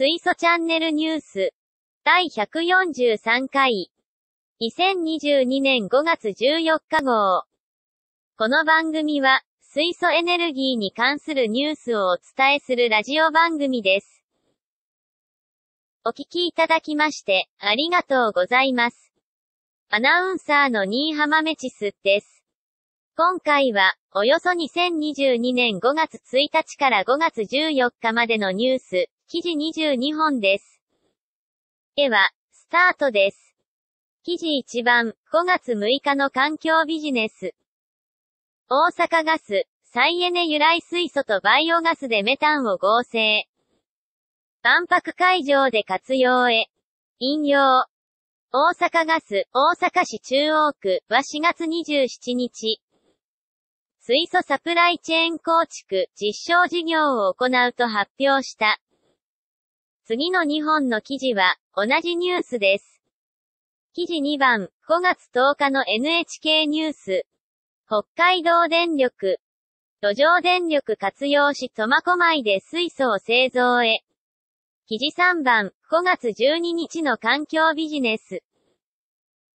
水素チャンネルニュース。第143回。2022年5月14日号。この番組は、水素エネルギーに関するニュースをお伝えするラジオ番組です。お聞きいただきまして、ありがとうございます。アナウンサーの新浜メチスです。今回は、およそ2022年5月1日から5月14日までのニュース、記事22本です。絵は、スタートです。記事1番、5月6日の環境ビジネス。大阪ガス、再エネ由来水素とバイオガスでメタンを合成。万博会場で活用へ。引用。大阪ガス、大阪市中央区は4月27日。水素サプライチェーン構築、実証事業を行うと発表した。次の2本の記事は、同じニュースです。記事2番、5月10日の NHK ニュース。北海道電力。土壌電力活用し苫小牧で水素を製造へ。記事3番、5月12日の環境ビジネス。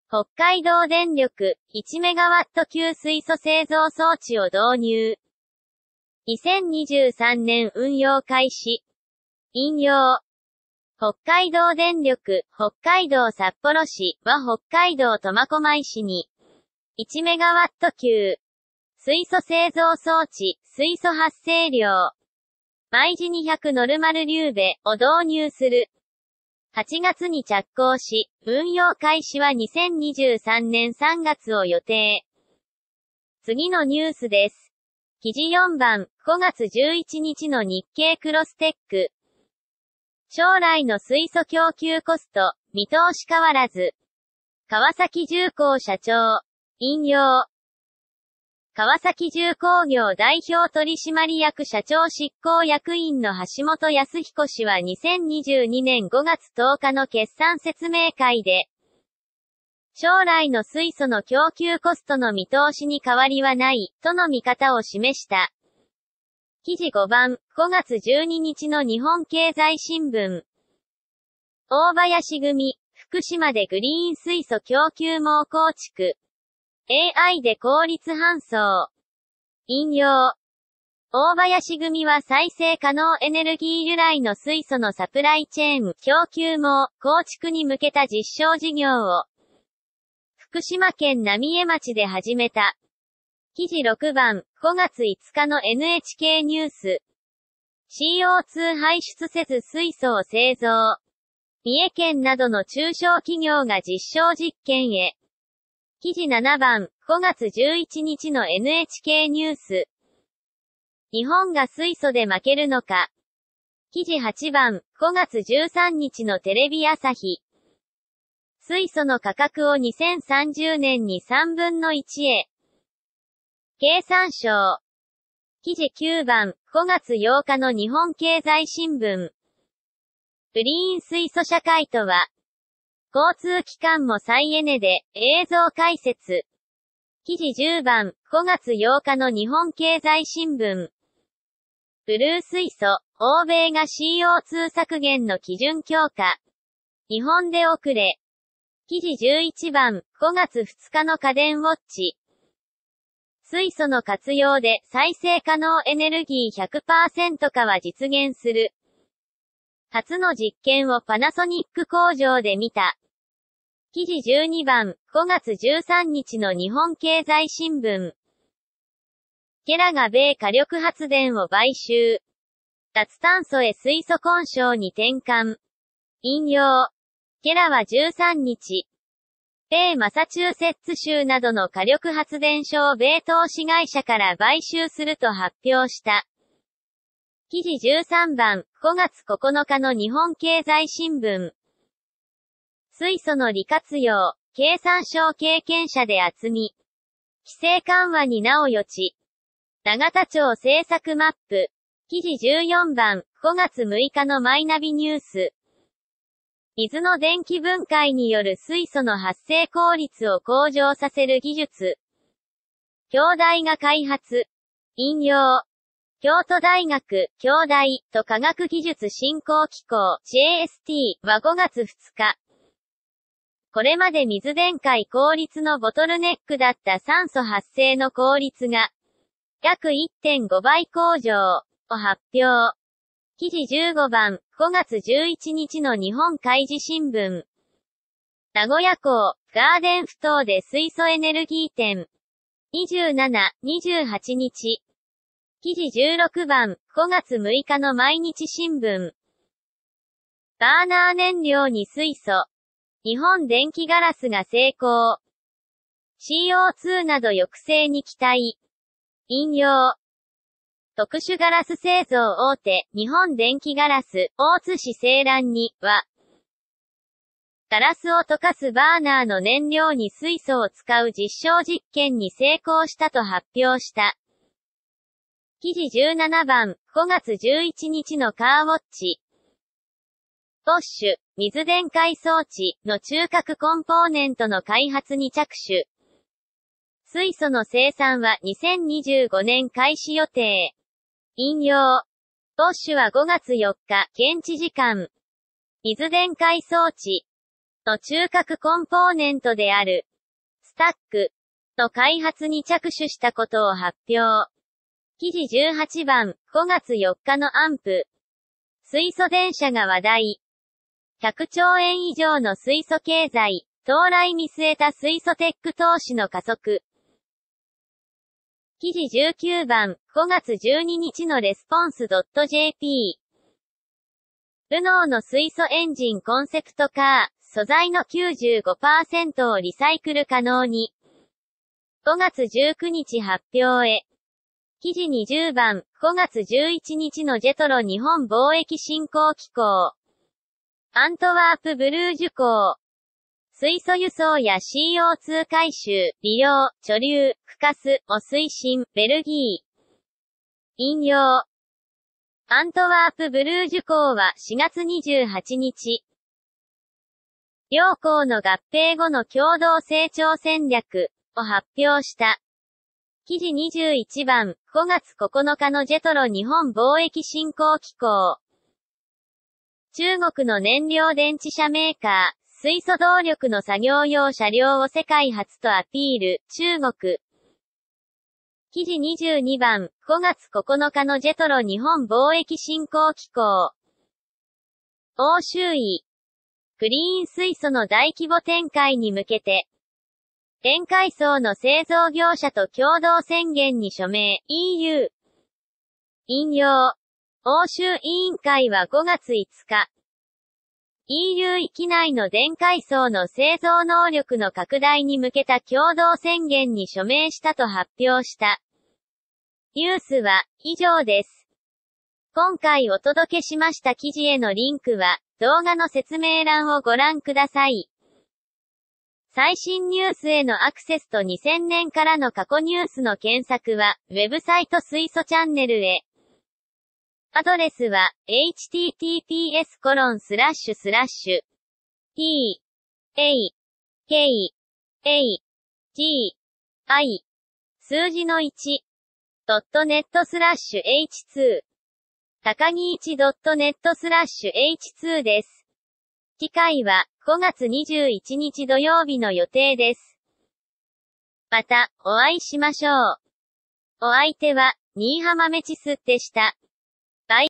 北海道電力、1メガワット級水素製造装置を導入。2023年運用開始。引用、北海道電力、北海道札幌市は北海道苫小牧市に、1メガワット級、水素製造装置、水素発生量、毎時200ノルマルリューベを導入する。8月に着工し、運用開始は2023年3月を予定。次のニュースです。記事4番、5月11日の日経クロステック。将来の水素供給コスト、見通し変わらず。川崎重工社長、引用。川崎重工業代表取締役社長執行役員の橋本康彦氏は2022年5月10日の決算説明会で、将来の水素の供給コストの見通しに変わりはない、との見方を示した。記事5番、5月12日の日本経済新聞。大林組、福島でグリーン水素供給網構築。AI で効率搬送。引用。大林組は再生可能エネルギー由来の水素のサプライチェーン供給網構築に向けた実証事業を福島県浪江町で始めた。記事6番、5月5日の NHK ニュース。CO2 排出せず水素を製造。三重県などの中小企業が実証実験へ。記事7番、5月11日の NHK ニュース。日本が水素で負けるのか。記事8番、5月13日のテレビ朝日。水素の価格を2030年に3分の1へ。経産省。記事9番、5月8日の日本経済新聞。グリーン水素社会とは、交通機関も再エネで、映像解説。記事10番、5月8日の日本経済新聞。ブルー水素、欧米が CO2 削減の基準強化。日本で遅れ。記事11番、5月2日の家電ウォッチ。水素の活用で再生可能エネルギー100%化は実現する。初の実験をパナソニック工場で見た。記事12番、5月13日の日本経済新聞。ケラが米火力発電を買収。脱炭素へ水素混焼に転換。引用。ケラは13日、米マサチューセッツ州などの火力発電所を米投資会社から買収すると発表した。記事13番、5月9日の日本経済新聞。水素の利活用、経産省経験者で厚み。規制緩和になお余地。長田町政策マップ。記事14番、5月6日のマイナビニュース。水の電気分解による水素の発生効率を向上させる技術。京大が開発。引用。京都大学、京大、と科学技術振興機構、JST は5月2日。これまで水電解効率のボトルネックだった酸素発生の効率が、約1.5倍向上、を発表。記事15番。5月11日の日本海事新聞。名古屋港、ガーデン不頭で水素エネルギー店。27、28日。記事16番、5月6日の毎日新聞。バーナー燃料に水素。日本電気ガラスが成功。CO2 など抑制に期待。引用、特殊ガラス製造大手、日本電気ガラス、大津市青卵に、は、ガラスを溶かすバーナーの燃料に水素を使う実証実験に成功したと発表した。記事17番、5月11日のカーウォッチ。ボッシュ、水電解装置の中核コンポーネントの開発に着手。水素の生産は2025年開始予定。引用。ボッシュは5月4日、現地時間。水電解装置の中核コンポーネントである、スタックの開発に着手したことを発表。記事18番、5月4日のアンプ。水素電車が話題。100兆円以上の水素経済、到来見据えた水素テック投資の加速。記事19番、5月12日のレスポンス .jp。ルノーの水素エンジンコンセプトカー、素材の95%をリサイクル可能に。5月19日発表へ。記事20番、5月11日のジェトロ日本貿易振興機構。アントワープブルージュ港。水素輸送や CO2 回収、利用、貯留、付化すを推進、ベルギー。引用。アントワープブルージュ港は4月28日。両港の合併後の共同成長戦略を発表した。記事21番、5月9日のジェトロ日本貿易振興機構。中国の燃料電池車メーカー、水素動力の作業用車両を世界初とアピール、中国。記事22番、5月9日のジェトロ日本貿易振興機構。欧州位。クリーン水素の大規模展開に向けて、展開層の製造業者と共同宣言に署名、EU。引用。欧州委員会は5月5日、EU 域内の電解層の製造能力の拡大に向けた共同宣言に署名したと発表した。ニュースは以上です。今回お届けしました記事へのリンクは動画の説明欄をご覧ください。最新ニュースへのアクセスと2000年からの過去ニュースの検索は、ウェブサイト水素チャンネルへ。アドレスは、https コロンスラッシュスラッシュ、t, a, k, a, t, i, 数字の 1.net スラッシュ h2 高木 1.net スラッシュ h2 です。機会は5月21日土曜日の予定です。また、お会いしましょう。お相手は、新浜メチスでした。